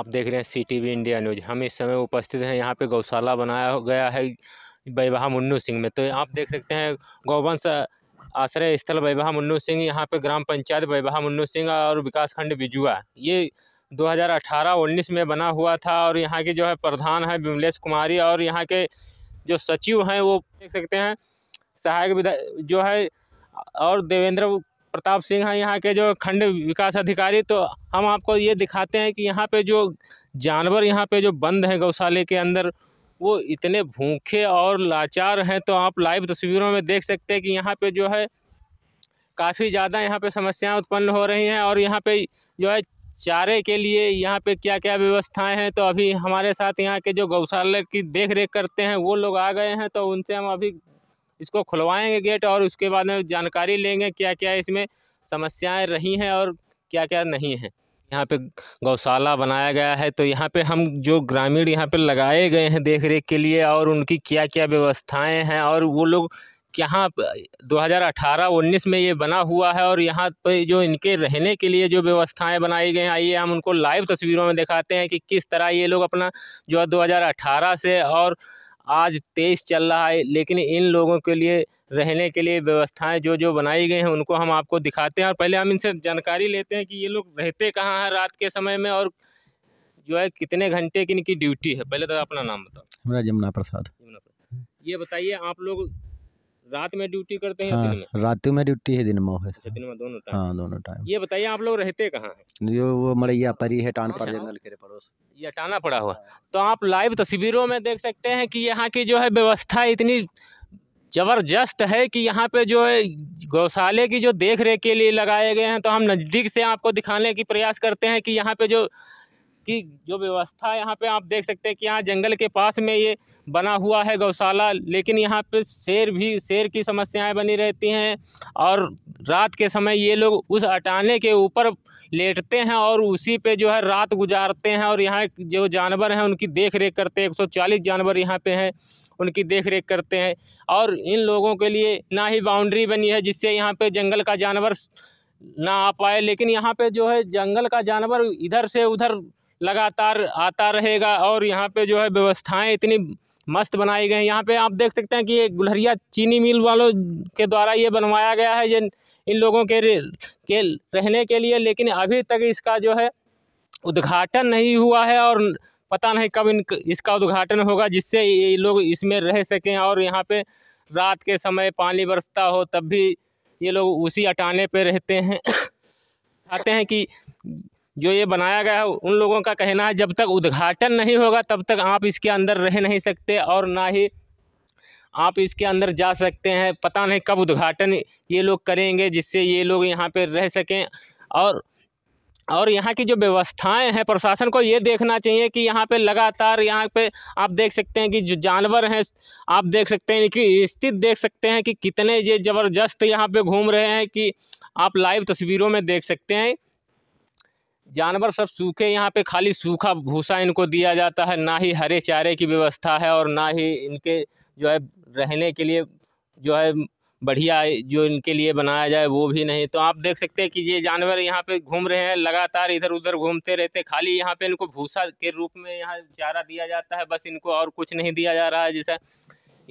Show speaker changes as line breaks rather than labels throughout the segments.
आप देख रहे हैं C T V India news हम इस समय उपस्थित हैं यहाँ पे गौशाला बनाया गया है बैवाह मुन्नू सिंह में तो आप देख सकते हैं गौवंश आश्रय स्थल वैवाह मुन्नू सिंह यहाँ पे ग्राम पंचायत वैवाह मुन्नू सिंह और विकासखंड बिजुआ ये 2018-19 में बना हुआ था और यहाँ के जो है प्रधान है विमलेश कुमारी और यहाँ के जो सचिव हैं वो देख सकते हैं सहायक जो है और देवेंद्र प्रताप सिंह हैं यहाँ के जो खंड विकास अधिकारी तो हम आपको ये दिखाते हैं कि यहाँ पे जो जानवर यहाँ पे जो बंद हैं गौशाले के अंदर वो इतने भूखे और लाचार हैं तो आप लाइव तस्वीरों में देख सकते हैं कि यहाँ पे जो है काफ़ी ज़्यादा यहाँ पे समस्याएं उत्पन्न हो रही हैं और यहाँ पे जो है चारे के लिए यहाँ पे क्या क्या व्यवस्थाएं हैं तो अभी हमारे साथ यहाँ के जो गौशाले की देख रेख करते हैं वो लोग आ गए हैं तो उनसे हम अभी इसको खुलवाएंगे गेट और उसके बाद में जानकारी लेंगे क्या क्या इसमें समस्याएं रही हैं और क्या क्या नहीं है यहाँ पे गौशाला बनाया गया है तो यहाँ पे हम जो ग्रामीण यहाँ पे लगाए गए हैं देख रेख के लिए और उनकी क्या क्या व्यवस्थाएँ हैं और वो लोग यहाँ 2018-19 में ये बना हुआ है और यहाँ पे जो इनके रहने के लिए जो व्यवस्थाएं बनाई गई हैं आइए हम उनको लाइव तस्वीरों में दिखाते हैं कि किस तरह ये लोग अपना जो है दो से और आज तेईस चल रहा है लेकिन इन लोगों के लिए रहने के लिए व्यवस्थाएं जो जो बनाई गई हैं उनको हम आपको दिखाते हैं और पहले हम इनसे जानकारी लेते हैं कि ये लोग रहते कहाँ हैं रात के समय में और जो है कितने घंटे की इनकी ड्यूटी है पहले तो अपना नाम
बताओ मेरा जमुना प्रसाद
ये बताइए आप लोग रात में ड्यूटी करते हैं हाँ, दिन
में रात में ड्यूटी है दिन में अच्छा, दिन में दोनों टाइम हाँ दोनों टाइम
ये बताइए आप लोग रहते कहाँ
हैं जो वो मड़ैया परी है टान पर जंगल के
पड़ोस ये टाना पड़ा हुआ तो आप लाइव तस्वीरों तो में देख सकते हैं कि यहाँ की जो है व्यवस्था इतनी ज़बरदस्त है कि यहाँ पे जो है गौशाले की जो देख के लिए लगाए गए हैं तो हम नज़दीक से आपको दिखाने की प्रयास करते हैं कि यहाँ पे जो की जो व्यवस्था यहाँ पे आप देख सकते हैं कि यहाँ जंगल के पास में ये बना हुआ है गौशाला लेकिन यहाँ पे शेर भी शेर की समस्याएं बनी रहती हैं और रात के समय ये लोग उस अटाने के ऊपर लेटते हैं और उसी पे जो है रात गुजारते हैं और यहाँ जो जानवर हैं उनकी देख रेख करते हैं चालीस जानवर यहाँ पे हैं उनकी देख रेख करते हैं और इन लोगों के लिए ना ही बाउंड्री बनी है जिससे यहाँ पे जंगल का जानवर ना आ पाए लेकिन यहाँ पे जो है जंगल का जानवर इधर से उधर लगातार आता रहेगा और यहाँ पे जो है व्यवस्थाएं इतनी मस्त बनाई गई हैं यहाँ पे आप देख सकते हैं कि ये गुलहरिया चीनी मिल वालों के द्वारा ये बनवाया गया है ये इन लोगों के, के रहने के लिए लेकिन अभी तक इसका जो है उद्घाटन नहीं हुआ है और पता नहीं कब इन इसका उद्घाटन होगा जिससे ये लोग इसमें रह सकें और यहाँ पर रात के समय पानी बरसता हो तब भी ये लोग उसी अटाने पर रहते हैं आते हैं कि जो ये बनाया गया है उन लोगों का कहना है जब तक उद्घाटन नहीं होगा तब तक आप इसके अंदर रह नहीं सकते और ना ही आप इसके अंदर जा सकते हैं पता नहीं कब उद्घाटन ये लोग करेंगे जिससे ये लोग यहाँ पर रह सकें और और यहाँ की जो व्यवस्थाएं हैं प्रशासन को ये देखना चाहिए कि यहाँ पे लगातार यहाँ पे आप देख सकते हैं कि जो जानवर हैं आप देख सकते हैं कि स्थिति देख सकते हैं कि कितने ये ज़बरदस्त यहाँ पे घूम रहे हैं कि आप लाइव तस्वीरों में देख सकते हैं जानवर सब सूखे यहाँ पे खाली सूखा भूसा इनको दिया जाता है ना ही हरे चारे की व्यवस्था है और ना ही इनके जो है रहने के लिए जो है बढ़िया जो इनके लिए बनाया जाए वो भी नहीं तो आप देख सकते हैं कि ये जानवर यहाँ पे घूम रहे हैं लगातार इधर उधर घूमते रहते खाली यहाँ पे इनको भूसा के रूप में यहाँ चारा दिया जाता है बस इनको और कुछ नहीं दिया जा रहा है जैसे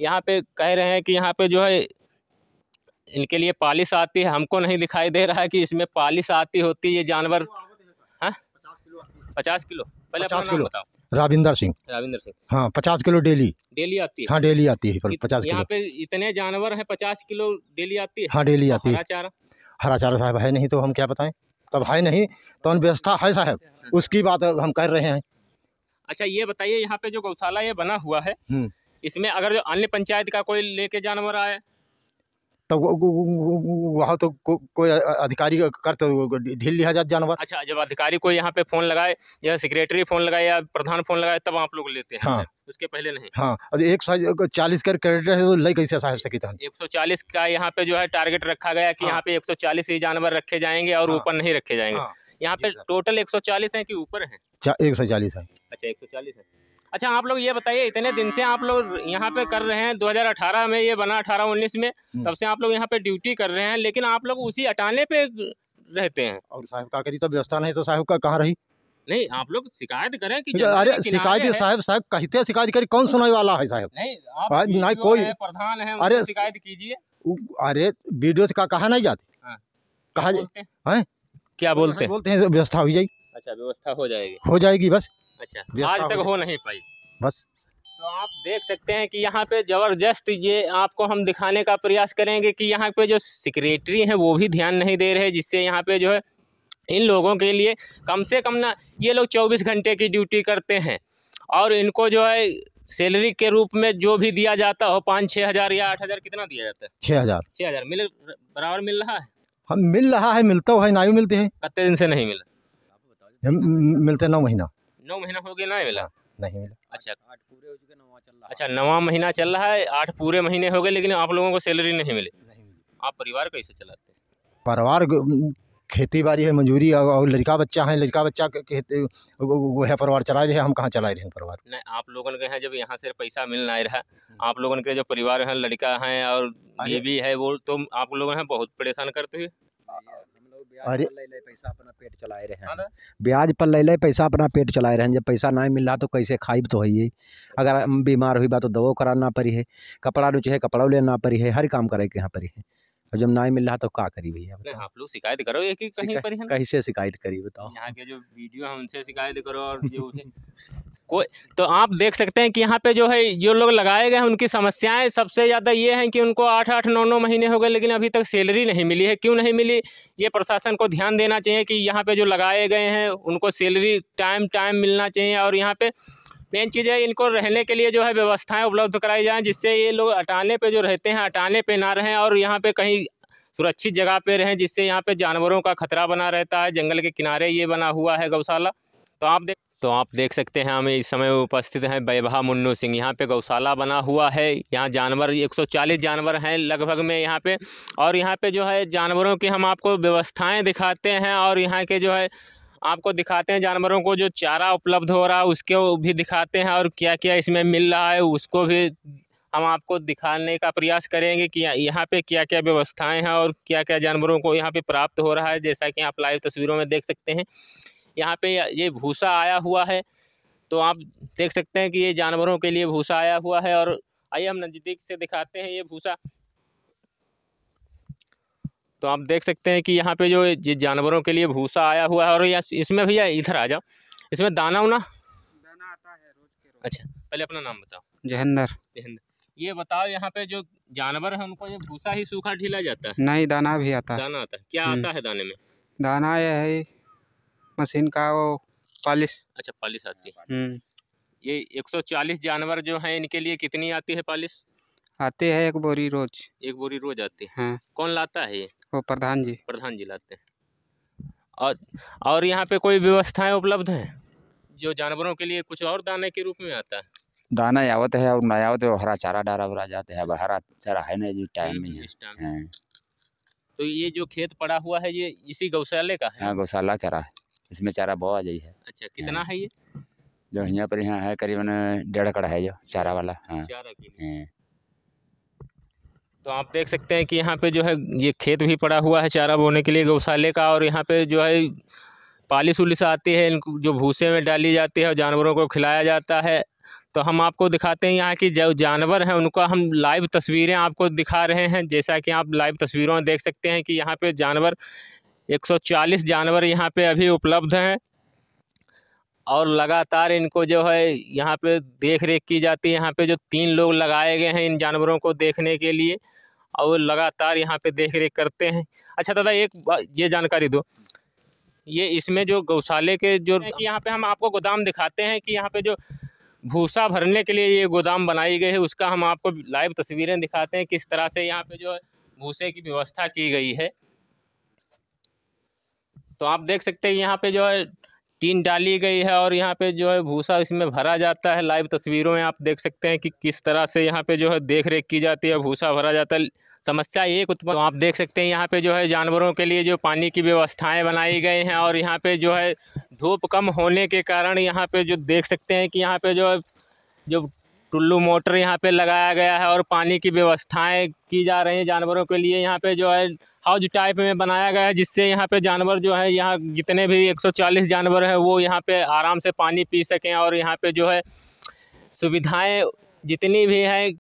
यहाँ पे कह रहे हैं कि यहाँ पे जो है इनके लिए पालिश आती है हमको नहीं दिखाई दे रहा है कि इसमें पालिस आती होती ये जानवर पचास किलो पहले पचास किलो राविंदर सिंह राविंदर सिंह
हाँ पचास किलो डेली
डेली आती है हाँ डेली
आती है पचास यहाँ पे
इतने जानवर है पचास किलो डेली आती है हाँ डेली आती है हरा चारा
हरा चारा साहब है नहीं तो हम क्या बताएं तब है नहीं तो व्यवस्था है साहब उसकी बात हम कर रहे हैं
अच्छा ये बताइए यहाँ पे जो गौशाला ये बना हुआ है हम्म। इसमें अगर जो अन्य पंचायत का कोई लेके जानवर आए
तो वहाँ तो कोई को, अधिकारी कर तो ढील लिया जाता जानवर अच्छा
जब अधिकारी कोई यहाँ पे फ़ोन लगाए या सेक्रेटरी फ़ोन लगाए या प्रधान फ़ोन लगाए तब आप लोग लेते हैं हाँ उसके पहले नहीं हाँ
अरे एक सौ चालीस का क्रेडिटर है तो लई कैसे साहब से किसान एक
सौ चालीस का यहाँ पे जो है टारगेट रखा गया कि हाँ। यहाँ पे एक सौ चालीस ही जानवर रखे जाएंगे और हाँ। ऊपर नहीं रखे जाएंगे हाँ। यहाँ पे टोटल एक सौ चालीस है की ऊपर
है एक सौ चालीस है
अच्छा एक सौ चालीस है अच्छा आप लोग ये बताइए इतने दिन से आप लोग यहाँ पे कर रहे हैं 2018 में ये बना 18 19 में हम्म। तब से आप लोग यहाँ पे ड्यूटी कर रहे हैं लेकिन आप लोग उसी अटाने पे
रहते हैं और साहब का करी तो व्यवस्था नहीं तो साहब का कहाँ रही
नहीं आप लोग शिकायत करें कि अरे शिकायत साहब
साहब कहते शिकायत करी कौन सुनाई वाला है साहब नहीं आप कोई प्रधान है अरे
शिकायत कीजिए
अरे वीडियो से कहा नहीं जाते हाँ। कहा क्या बोलते हैं बोलते हैं व्यवस्था हो जाएगी
अच्छा व्यवस्था हो जाएगी
हो जाएगी बस
अच्छा आज तक हो नहीं पाई बस तो आप देख सकते हैं कि यहाँ पे ज़बरदस्त ये आपको हम दिखाने का प्रयास करेंगे कि यहाँ पे जो सिक्रेटरी हैं वो भी ध्यान नहीं दे रहे जिससे यहाँ पे जो है इन लोगों के लिए कम से कम ना ये लोग चौबीस घंटे की ड्यूटी करते हैं और इनको जो है सैलरी के रूप में जो भी दिया जाता हो पाँच छः हज़ार या आठ हज़ार कितना दिया जाता है छः हज़ार छः हज़ार मिल बराबर मिल रहा है
हम मिल रहा है मिलता है ना मिलते हैं कितने दिन से नहीं मिला मिलते नौ महीना
नौ महीना हो गया ना मिला नहीं मिला अच्छा आठ पूरे हो चुके नवा चल रहा अच्छा नवा महीना चल रहा है आठ पूरे महीने हो गए लेकिन आप लोगों को सैलरी नहीं मिली आप परिवार कैसे चलाते
हैं परिवार खेती बाड़ी है मजूरी और लड़का बच्चा है लड़का बच्चा खेती वो है परिवार चला रहे हम कहाँ चला रहे हैं परिवार
नहीं आप लोगों के यहाँ जब यहाँ से पैसा मिल नहीं रहा हम्म। आप लोगों के जो परिवार है लड़का है और भी है वो तो आप लोग हैं बहुत परेशान करते हुए
अरे पैसा अपना पेट चलाए रहे हाँ ब्याज पर ले ले पैसा अपना पेट चलाए रहे जब पैसा नहीं मिल रहा तो कैसे खाइब तो है अगर बीमार हुई बा तो दवा कराना पड़ी है कपड़ा रुचे है कपड़ा लेना पड़ी है हर काम करे के यहाँ पर है और जब ना मिल रहा तो का करी भैया आप
लोग शिकायत करो ये कहीं पर कहीं
से शिकायत करी बताओ
यहाँ के जो वीडियो है उनसे शिकायत करो और जो को तो आप देख सकते हैं कि यहाँ पे जो है जो लोग लगाए गए हैं उनकी समस्याएं सबसे ज़्यादा ये हैं कि उनको आठ आठ नौ नौ महीने हो गए लेकिन अभी तक सैलरी नहीं मिली है क्यों नहीं मिली ये प्रशासन को ध्यान देना चाहिए कि यहाँ पे जो लगाए गए हैं उनको सैलरी टाइम टाइम मिलना चाहिए और यहाँ पर मेन चीज़ है इनको रहने के लिए जो है व्यवस्थाएँ उपलब्ध कराई जाएँ जिससे ये लोग अटाने पर जो रहते हैं अटाने पर ना रहें और यहाँ पर कहीं सुरक्षित जगह पे रहें जिससे यहाँ पे जानवरों का खतरा बना रहता है जंगल के किनारे ये बना हुआ है गौशाला तो आप देख तो आप देख सकते हैं हम इस समय उपस्थित हैं वैभा मुन्नू सिंह यहाँ पे गौशाला बना हुआ है यहाँ जानवर 140 जानवर हैं लगभग में यहाँ पे और यहाँ पे जो है जानवरों की हम आपको व्यवस्थाएं दिखाते हैं और यहाँ के जो है आपको दिखाते हैं जानवरों को जो चारा उपलब्ध हो रहा है उसके भी दिखाते हैं और क्या क्या इसमें मिल रहा है उसको भी हम आपको दिखाने का प्रयास करेंगे कि यहाँ पे क्या क्या व्यवस्थाएं हैं और क्या क्या जानवरों को यहाँ पे प्राप्त हो रहा है जैसा कि आप लाइव तस्वीरों में देख सकते हैं यहाँ पे ये भूसा आया हुआ है तो आप देख सकते हैं कि ये जानवरों के लिए भूसा आया हुआ है और आइए हम नज़दीक से दिखाते हैं ये भूसा तो आप देख सकते हैं कि यहाँ पे जो ये जानवरों के लिए भूसा आया हुआ है और यहाँ इसमें भैया इधर आ जाओ इसमें दाना उना दाना आता है रोज के रोज अच्छा पहले अपना नाम बताओ जहेंद्र जहेंद्र ये बताओ यहाँ पे जो जानवर है उनको ये भूसा ही सूखा ढीला जाता है नहीं दाना भी आता है दाना आता है क्या हम्म। आता है दाने में दाना यह है मशीन का वो पालिस अच्छा पालिस आती है हम्म। ये 140 जानवर जो हैं इनके लिए कितनी आती है पालिस आती है एक बोरी रोज एक बोरी रोज आती है हाँ। कौन लाता है ये वो प्रधान जी प्रधान जी लाते हैं और और यहाँ पे कोई व्यवस्थाएं उपलब्ध हैं जो जानवरों के लिए कुछ और दाने के रूप में आता है दाना यावत है और नया है हरा चारा डारा भरा जाता है हरा चारा है नहीं जी टाइम नहीं है तो ये जो खेत पड़ा हुआ है ये इसी गौशाले का है हाँ, गौशाला का रहा है इसमें चारा बहुत आ है अच्छा कितना हाँ। है ये जो यहाँ पर यहाँ है करीबन डेढ़ कड़ा है जो चारा वाला हाँ।, हाँ तो आप देख सकते हैं कि यहाँ पे जो है ये खेत भी पड़ा हुआ है चारा बोने के लिए गौशाले का और यहाँ पे जो है पालिस उलिस आती है इनको जो भूसे में डाली जाती है और जानवरों को खिलाया जाता है तो हम आपको दिखाते हैं यहाँ की जो जानवर हैं उनका हम लाइव तस्वीरें आपको दिखा रहे हैं जैसा कि आप लाइव तस्वीरों में देख सकते हैं कि यहाँ पे जानवर 140 जानवर यहाँ पे अभी उपलब्ध हैं और लगातार इनको जो है यहाँ पे देख रेख की जाती है यहाँ पे जो तीन लोग लगाए गए हैं इन जानवरों को देखने के लिए और लगातार यहाँ पे देख रेख करते हैं अच्छा दादा एक ये जानकारी दो ये इसमें जो गौशाले के जो यहाँ पे हम आपको गोदाम दिखाते हैं कि यहाँ पे जो भूसा भरने के लिए ये गोदाम बनाई गई है उसका हम आपको लाइव तस्वीरें दिखाते हैं किस तरह से यहाँ पे जो भूसे की व्यवस्था की गई है तो आप देख सकते हैं यहाँ पे जो है टीन डाली गई है और यहाँ पे जो है भूसा इसमें भरा जाता है लाइव तस्वीरों में आप देख सकते हैं कि किस तरह से यहाँ पे जो है देख रेख की जाती है भूसा भरा जाता है समस्या एक उत्पन्न तो आप देख सकते हैं यहाँ पे जो है जानवरों के लिए जो पानी की व्यवस्थाएं बनाई गई हैं और यहाँ पे जो है धूप कम होने के कारण यहाँ पे जो देख सकते हैं कि यहाँ पे जो है जो टुल्लू मोटर यहाँ पे लगाया गया है और पानी की व्यवस्थाएं की जा रही हैं जानवरों के लिए यहाँ पे जो है हाउज टाइप में बनाया गया है जिससे यहाँ पे जानवर जो है यहाँ जितने भी 140 जानवर हैं वो यहाँ पे आराम से पानी पी सकें और यहाँ पे जो है सुविधाएं जितनी भी हैं